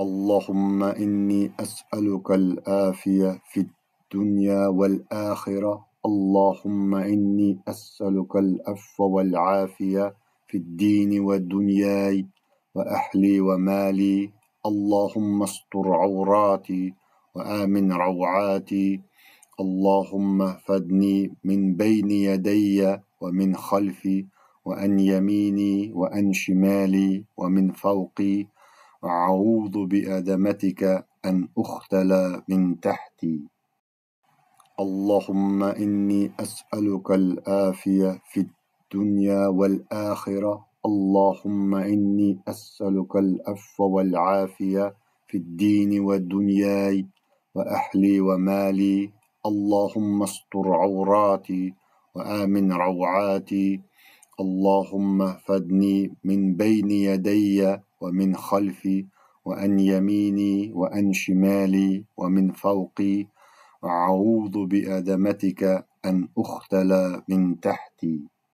اللهم إني أسألك الآفية في الدنيا والآخرة اللهم إني أسألك العفو والعافية في الدين ودنياي وأهلي ومالي اللهم استر عوراتي وآمن روعاتي اللهم فدني من بين يدي ومن خلفي وأن يميني وأن شمالي ومن فوقي أعوذ بأدمتك أن أختلى من تحتي اللهم إني أسألك الآفية في الدنيا والآخرة اللهم إني أسألك الأف والعافية في الدين ودنياي وأحلي ومالي اللهم استر عوراتي وآمن روعاتي اللهم فدني من بين يدي ومن خلفي وأن يميني وأن شمالي ومن فوقي أعوذ بأدمتك أن أختلى من تحتي